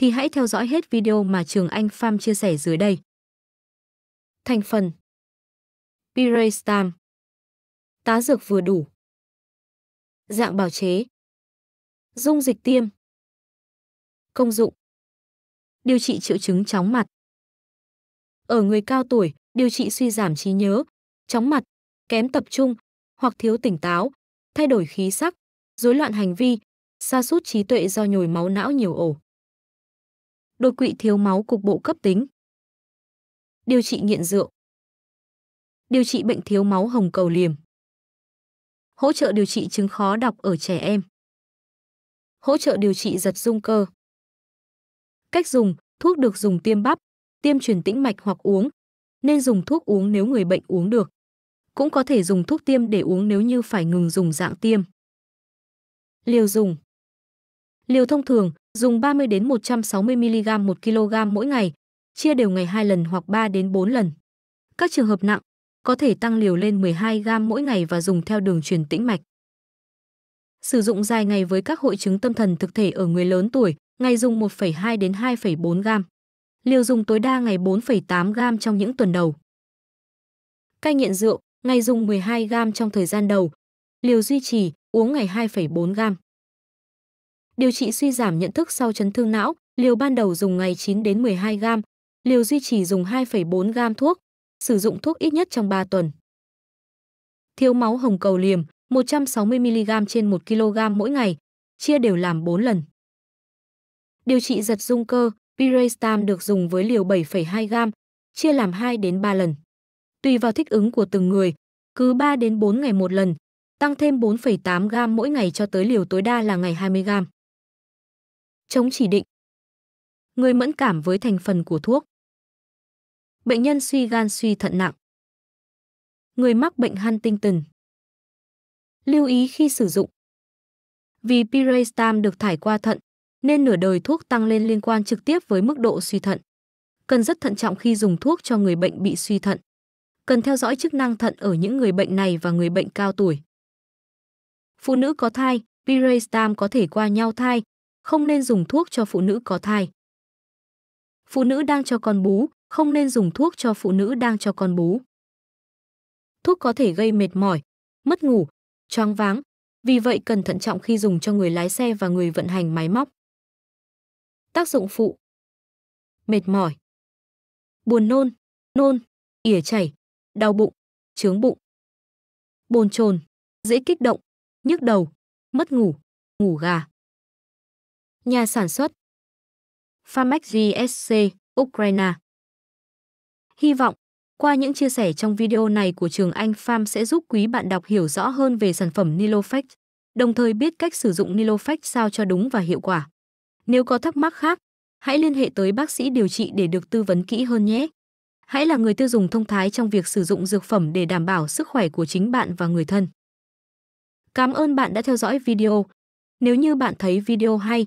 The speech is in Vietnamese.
thì hãy theo dõi hết video mà Trường Anh Pham chia sẻ dưới đây. Thành phần Piraystam Tá dược vừa đủ Dạng bào chế Dung dịch tiêm Công dụng Điều trị triệu chứng chóng mặt Ở người cao tuổi, điều trị suy giảm trí nhớ, chóng mặt, kém tập trung hoặc thiếu tỉnh táo, thay đổi khí sắc, rối loạn hành vi, sa sút trí tuệ do nhồi máu não nhiều ổ đột quỵ thiếu máu cục bộ cấp tính. Điều trị nghiện rượu. Điều trị bệnh thiếu máu hồng cầu liềm. Hỗ trợ điều trị chứng khó đọc ở trẻ em. Hỗ trợ điều trị giật rung cơ. Cách dùng, thuốc được dùng tiêm bắp, tiêm truyền tĩnh mạch hoặc uống. Nên dùng thuốc uống nếu người bệnh uống được. Cũng có thể dùng thuốc tiêm để uống nếu như phải ngừng dùng dạng tiêm. Liều dùng Liều thông thường, Dùng 30 đến 160 mg 1 kg mỗi ngày, chia đều ngày 2 lần hoặc 3 đến 4 lần. Các trường hợp nặng có thể tăng liều lên 12 g mỗi ngày và dùng theo đường truyền tĩnh mạch. Sử dụng dài ngày với các hội chứng tâm thần thực thể ở người lớn tuổi, ngày dùng 1,2 đến 2,4 g. Liều dùng tối đa ngày 4,8 g trong những tuần đầu. Cai nghiện rượu, ngày dùng 12 g trong thời gian đầu. Liều duy trì, uống ngày 2,4 g điều trị suy giảm nhận thức sau chấn thương não, liều ban đầu dùng ngày 9 đến 12 gam, liều duy trì dùng 2,4 gam thuốc, sử dụng thuốc ít nhất trong 3 tuần. Thiếu máu hồng cầu liềm 160 mg trên 1 kg mỗi ngày, chia đều làm 4 lần. Điều trị giật dung cơ, Piraystam được dùng với liều 7,2 gam, chia làm 2 đến 3 lần. Tùy vào thích ứng của từng người, cứ 3 đến 4 ngày một lần, tăng thêm 4,8 gam mỗi ngày cho tới liều tối đa là ngày 20 gam chống chỉ định. Người mẫn cảm với thành phần của thuốc. Bệnh nhân suy gan suy thận nặng. Người mắc bệnh Huntington. Lưu ý khi sử dụng. Vì Piracetam được thải qua thận, nên nửa đời thuốc tăng lên liên quan trực tiếp với mức độ suy thận. Cần rất thận trọng khi dùng thuốc cho người bệnh bị suy thận. Cần theo dõi chức năng thận ở những người bệnh này và người bệnh cao tuổi. Phụ nữ có thai, Piracetam có thể qua nhau thai, không nên dùng thuốc cho phụ nữ có thai. Phụ nữ đang cho con bú, không nên dùng thuốc cho phụ nữ đang cho con bú. Thuốc có thể gây mệt mỏi, mất ngủ, choáng váng, vì vậy cần thận trọng khi dùng cho người lái xe và người vận hành máy móc. Tác dụng phụ Mệt mỏi Buồn nôn, nôn, ỉa chảy, đau bụng, trướng bụng Bồn chồn, dễ kích động, nhức đầu, mất ngủ, ngủ gà nhà sản xuất Famex GSC, Ukraine. Hy vọng, qua những chia sẻ trong video này của trường Anh Pham sẽ giúp quý bạn đọc hiểu rõ hơn về sản phẩm Nilofex, đồng thời biết cách sử dụng Nilofex sao cho đúng và hiệu quả. Nếu có thắc mắc khác, hãy liên hệ tới bác sĩ điều trị để được tư vấn kỹ hơn nhé. Hãy là người tiêu dùng thông thái trong việc sử dụng dược phẩm để đảm bảo sức khỏe của chính bạn và người thân. Cảm ơn bạn đã theo dõi video. Nếu như bạn thấy video hay,